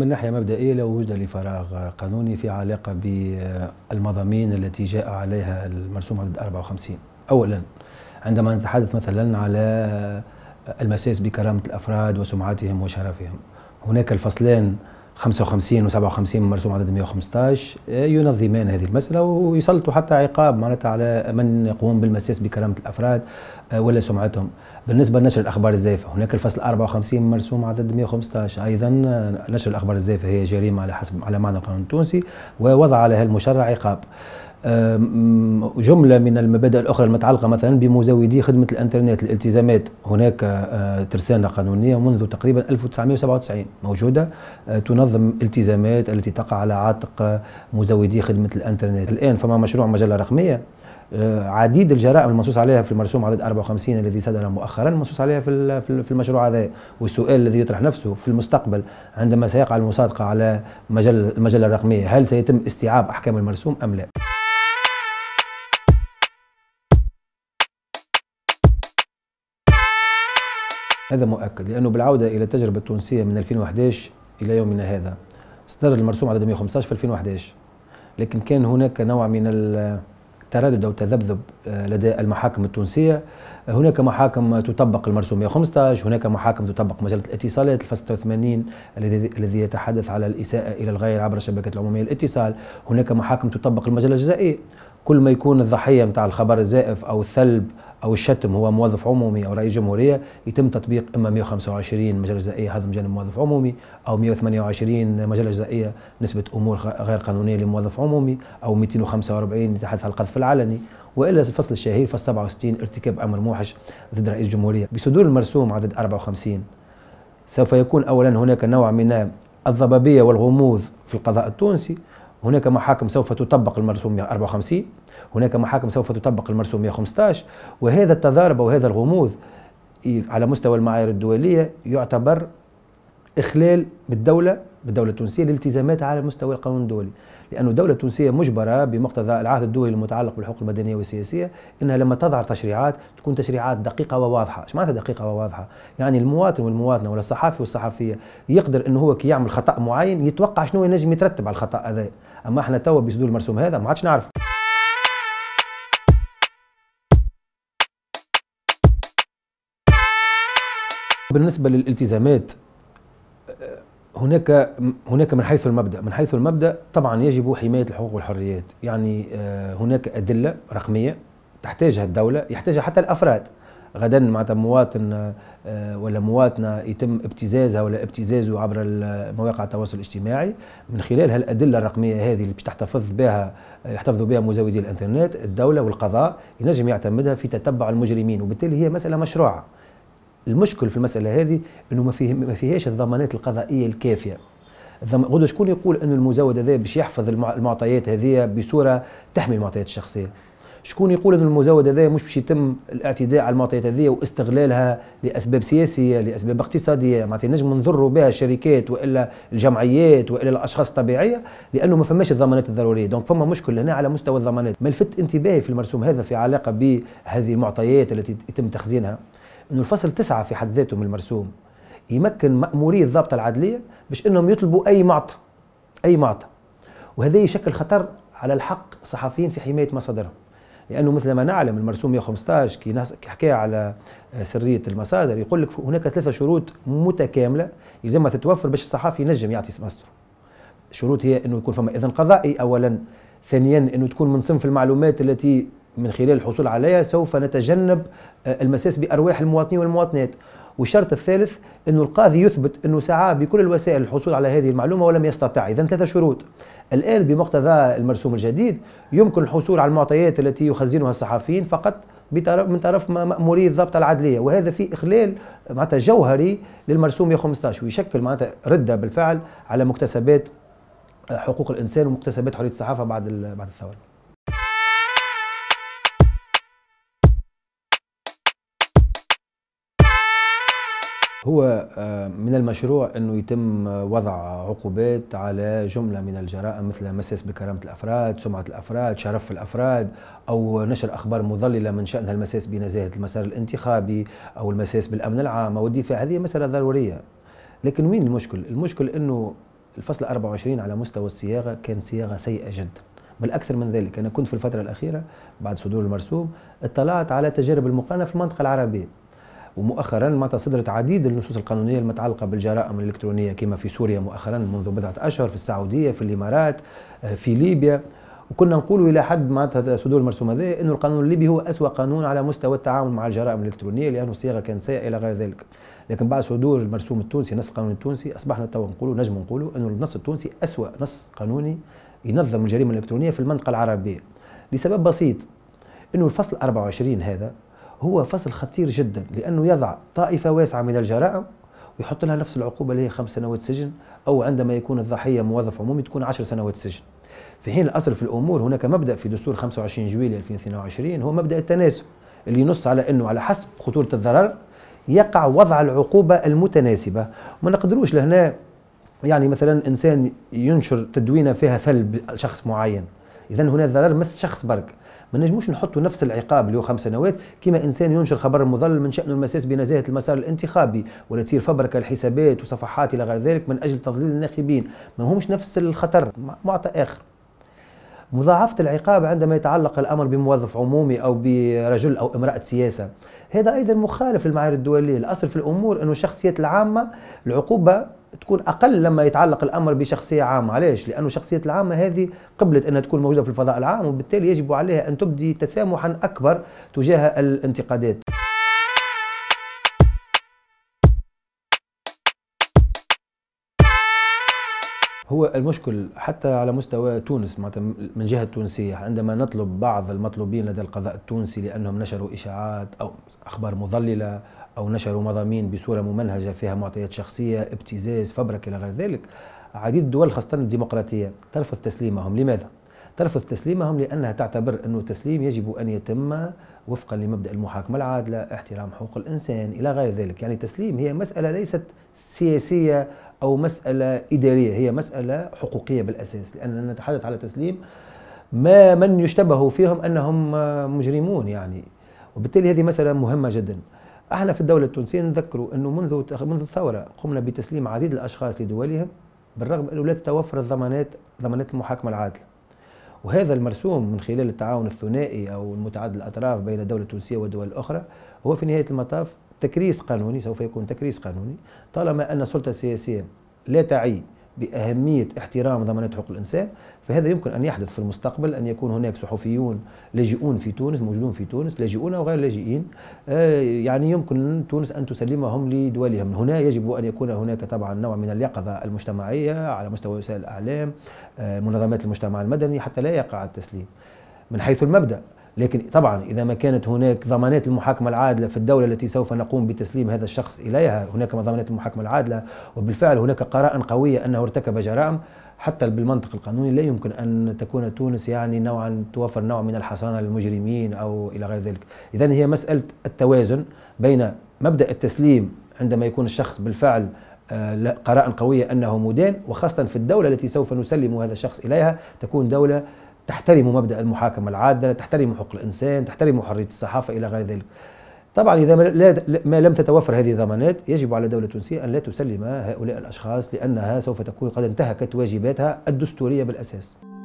من ناحية مبدئية لا وجود لفراغ قانوني في علاقة بالمضامين التي جاء عليها المرسوم عدد 54 أولا عندما نتحدث مثلا على المساس بكرامة الأفراد وسمعتهم وشرفهم هناك الفصلان 55 و57 من مرسوم عدد 115 آه، ينظمان هذه المسألة ويسلطوا حتى عقاب معناتها على من يقوم بالمساس بكرامة الأفراد آه، ولا سمعتهم بالنسبة لنشر الأخبار الزائفة هناك الفصل 54 من مرسوم عدد 115 أيضا آه، نشر الأخبار الزائفة هي جريمة على حسب على معنى القانون التونسي ووضع على المشرع عقاب جملة من المبادئ الأخرى المتعلقة مثلا بمزودي خدمة الإنترنت الالتزامات هناك آه، ترسانة قانونية منذ تقريبا 1997 موجودة آه، تنظم التزامات التي تقع على عاتق مزودي خدمة الإنترنت الآن فما مشروع مجلة رقمية آه، عديد الجرائم المنصوص عليها في المرسوم عدد 54 الذي صدر مؤخرا منصوص عليها في في المشروع هذا والسؤال الذي يطرح نفسه في المستقبل عندما سيقع المصادقه على المجله الرقميه هل سيتم استيعاب احكام المرسوم ام لا؟ هذا مؤكد لأنه بالعودة إلى التجربة التونسية من 2011 إلى يومنا هذا صدر المرسوم عدد 115 في 2011 لكن كان هناك نوع من التردد أو التذبذب آه، لدى المحاكم التونسية هناك محاكم تطبق المرسوم 115 هناك محاكم تطبق مجلة الاتصالات الفصل 86 الذي يتحدث على الإساءة إلى الغير عبر الشبكات العمومية للاتصال هناك محاكم تطبق المجلة الجزائية كل ما يكون الضحية متاع الخبر الزائف أو الثلب او الشتم هو موظف عمومي او رئيس جمهوريه يتم تطبيق اما 125 مجله جزائيه هضم جانب موظف عمومي او 128 مجله جزائيه نسبه امور غير قانونيه لموظف عمومي او 245 يتحدث عن القذف العلني والا الفصل الشهير فصل 67 ارتكاب امر موحش ضد رئيس جمهوريه بصدور المرسوم عدد 54 سوف يكون اولا هناك نوع من الضبابيه والغموض في القضاء التونسي هناك محاكم سوف تطبق المرسوم 154 هناك محاكم سوف تطبق المرسوم 115 وهذا التضارب وهذا الغموض على مستوى المعايير الدولية يعتبر إخلال بالدولة بالدولة التونسية لالتزاماتها على مستوى القانون الدولي لأن الدولة التونسية مجبرة بمقتضى العهد الدولي المتعلق بالحقوق المدنية والسياسية أنها لما تظهر تشريعات تكون تشريعات دقيقة وواضحة إيش معناتها دقيقة وواضحة يعني المواطن والمواطنة ولا الصحافي والصحفية يقدر أنه هو كي يعمل خطأ معين يتوقع شنو ينجم يترتب على الخطأ هذا اما احنا توا بيسدوا المرسوم هذا ما عادش نعرف بالنسبه للالتزامات هناك هناك من حيث المبدا من حيث المبدا طبعا يجب حمايه الحقوق والحريات يعني آه، هناك ادله رقميه تحتاجها الدوله يحتاجها حتى الافراد غدا معناتها مواطن آه، ولا مواطنه يتم ابتزازها ولا ابتزازه عبر مواقع التواصل الاجتماعي من خلال هالادله الرقميه هذه اللي باش تحتفظ بها يحتفظوا بها مزودي الانترنت الدوله والقضاء ينجم يعتمدها في تتبع المجرمين وبالتالي هي مساله مشروعه المشكل في المساله هذه انه ما فيه ما فيهاش الضمانات القضائيه الكافيه غدو شكون يقول انه المزود هذا باش يحفظ المعطيات هذه بصوره تحمي المعطيات الشخصيه شكون يقول ان المزود هذا مش باش يتم الاعتداء على المعطيات هذه واستغلالها لاسباب سياسيه لاسباب اقتصاديه معناتها نجم نضروا بها الشركات والا الجمعيات والا الاشخاص الطبيعيه لانه ما فماش الضمانات الضروريه دونك فما مشكل هنا على مستوى الضمانات ما لفت انتباهي في المرسوم هذا في علاقه بهذه المعطيات التي يتم تخزينها انه الفصل تسعة في حد ذاته من المرسوم يمكن مأموري الضابطه العدليه باش انهم يطلبوا اي معطى اي معطى وهذا يشكل خطر على الحق الصحفيين في حمايه مصادرهم لانه مثل ما نعلم المرسوم 115 كي حكى على آه، سريه المصادر يقول لك هناك ثلاثه شروط متكامله يلزم تتوفر باش الصحفي ينجم يعطي مصدره الشروط هي انه يكون فما اذن قضائي اولا ثانيا انه تكون من صنف المعلومات التي من خلال الحصول عليها سوف نتجنب آه، المساس بارواح المواطنين والمواطنات والشرط الثالث انه القاضي يثبت أنه سعى بكل الوسائل للحصول على هذه المعلومة ولم يستطع إذا ثلاثة شروط الآن بمقتضى المرسوم الجديد يمكن الحصول على المعطيات التي يخزنها الصحفيين فقط من طرف مأموري الضبط العدلية وهذا في إخلال معناتها جوهري للمرسوم 115 ويشكل معناتها ردة بالفعل على مكتسبات حقوق الإنسان ومكتسبات حرية الصحافة بعد بعد الثورة هو آه، من المشروع انه يتم آه، وضع عقوبات على جمله من الجرائم مثل مسس بكرامه الافراد، سمعه الافراد، شرف الافراد او نشر اخبار مضلله من شانها المساس بنزاهه المسار الانتخابي او المساس بالامن العام او الدفاع، هذه مساله ضروريه. لكن وين المشكل؟ المشكل انه الفصل 24 على مستوى الصياغه كان صياغه سيئه جدا. بل اكثر من ذلك انا كنت في الفتره الاخيره بعد صدور المرسوم اطلعت على تجارب المقارنه في المنطقه العربيه ومؤخرا معناتها صدرت عديد النصوص القانونيه المتعلقه بالجرائم الالكترونيه كما في سوريا مؤخرا منذ بضعه اشهر في السعوديه في الامارات آه، في ليبيا وكنا نقول الى حد معناتها صدور المرسوم هذا انه القانون الليبي هو اسوا قانون على مستوى التعامل مع الجرائم الالكترونيه لانه الصياغه كانت سيئه الى غير ذلك لكن بعد صدور المرسوم التونسي نص القانون التونسي اصبحنا توا نقولوا نجم نقولوا انه النص التونسي اسوا نص قانوني ينظم الجريمه الالكترونيه في المنطقه العربيه لسبب بسيط انه الفصل 24 هذا هو فصل خطير جدا لانه يضع طائفه واسعه من الجرائم ويحط لها نفس العقوبه اللي هي خمس سنوات سجن او عندما يكون الضحيه موظف عمومي تكون عشر سنوات سجن. في حين الاصل في الامور هناك مبدا في دستور 25 جويلية 2022 هو مبدا التناسب اللي ينص على انه على حسب خطوره الضرر يقع وضع العقوبه المتناسبه ما نقدروش لهنا يعني مثلا انسان ينشر تدوينه فيها ثلب شخص معين اذا هنا الضرر مس شخص برك ما نجموش نحطوا نفس العقاب اللي هو خمس سنوات كما انسان ينشر خبر مضلل من شانه المساس بنزاهه المسار الانتخابي ولا تصير فبركه الحسابات وصفحات الى غير ذلك من اجل تضليل الناخبين ما همش نفس الخطر معطى اخر مضاعفة العقاب عندما يتعلق الأمر بموظف عمومي أو برجل أو امرأة سياسة هذا أيضا مخالف للمعايير الدولية الأصل في الأمور أن الشخصيات العامة العقوبة تكون اقل لما يتعلق الامر بشخصيه عامه، ليش لانه شخصيه العامه هذه قبلت انها تكون موجوده في الفضاء العام وبالتالي يجب عليها ان تبدي تسامحا اكبر تجاه الانتقادات. هو المشكل حتى على مستوى تونس من جهة تونسيه عندما نطلب بعض المطلوبين لدى القضاء التونسي لأنهم نشروا إشاعات أو أخبار مضللة أو نشروا مضامين بصورة ممنهجة فيها معطيات شخصية ابتزاز فبرك إلى غير ذلك عديد الدول خاصة الديمقراطية ترفض تسليمهم لماذا؟ ترفض تسليمهم لأنها تعتبر أنه التسليم يجب أن يتم وفقا لمبدأ المحاكمة العادلة احترام حقوق الإنسان إلى غير ذلك يعني تسليم هي مسألة ليست سياسية أو مسألة إدارية هي مسألة حقوقية بالأساس لأننا نتحدث على تسليم ما من يشتبه فيهم أنهم مجرمون يعني وبالتالي هذه مسألة مهمة جدا احنا في الدولة التونسية نذكروا أنه منذ منذ الثورة قمنا بتسليم عديد الأشخاص لدولهم بالرغم أنه لا تتوفر الضمانات ضمانات المحاكمة العادلة وهذا المرسوم من خلال التعاون الثنائي أو المتعدد الأطراف بين الدولة التونسية والدول الأخرى هو في نهاية المطاف تكريس قانوني سوف يكون تكريس قانوني طالما أن السلطة السياسية لا تعي بأهمية احترام ضمانات حقوق الإنسان فهذا يمكن أن يحدث في المستقبل أن يكون هناك صحفيون لاجئون في تونس موجودون في تونس لاجئون او غير لاجئين آه، يعني يمكن تونس أن تسلمهم لدولهم هنا يجب أن يكون هناك طبعا نوع من اليقظة المجتمعية على مستوى وسائل الأعلام آه، منظمات المجتمع المدني حتى لا يقع التسليم من حيث المبدأ لكن طبعا إذا ما كانت هناك ضمانات المحاكمة العادلة في الدولة التي سوف نقوم بتسليم هذا الشخص إليها هناك ضمانات المحاكمة العادلة وبالفعل هناك قرائن قوية أنه ارتكب جرائم حتى بالمنطق القانوني لا يمكن أن تكون تونس يعني نوعا توفر نوع من الحصانة للمجرمين أو إلى غير ذلك إذا هي مسألة التوازن بين مبدأ التسليم عندما يكون الشخص بالفعل آه، قراءة قوية أنه مدان وخاصة في الدولة التي سوف نسلم هذا الشخص إليها تكون دولة تحترم مبدا المحاكمه العادله، تحترم حقوق الانسان، تحترم حريه الصحافه الى غير ذلك. طبعا اذا ما لم تتوفر هذه الضمانات يجب على الدوله التونسيه ان لا تسلم هؤلاء الاشخاص لانها سوف تكون قد انتهكت واجباتها الدستوريه بالاساس.